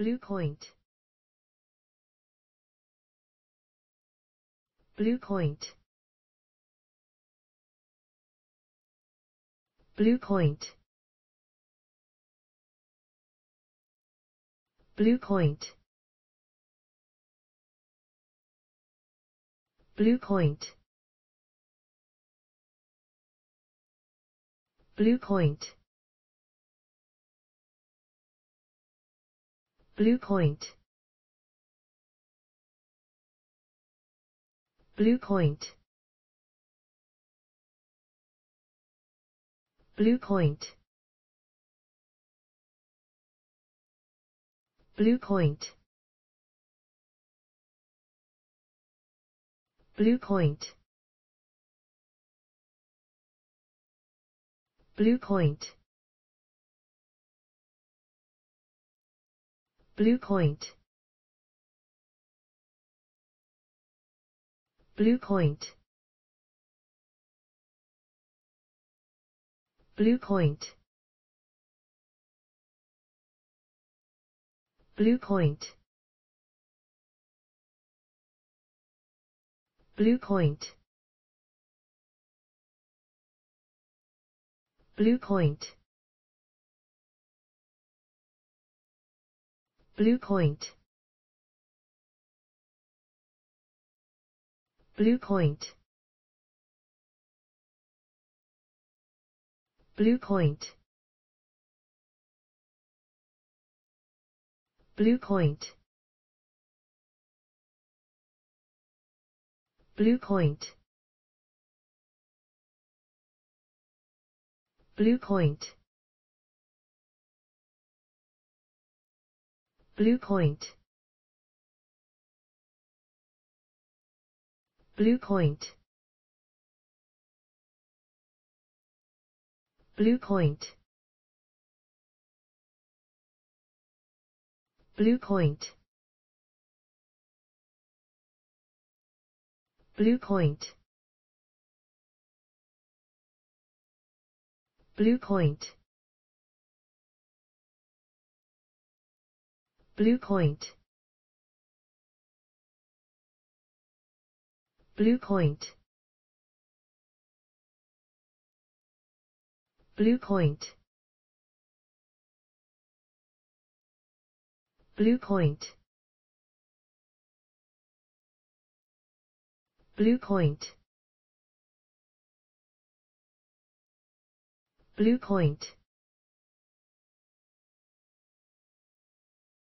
Blue point. Blue point. Blue point. Blue point. Blue point. Blue point. Blue point. Blue point. Blue point. Blue point. Blue point. Blue point. Blue point. Blue point. Blue point. Blue point. Blue point. Blue point. Blue point. Blue point. Blue point. Blue point. Blue point. Blue point. Blue point. Blue point. Blue point. Blue point. Blue point. Blue point. Blue point. Blue point. Blue point. Blue point. Blue point. Blue point.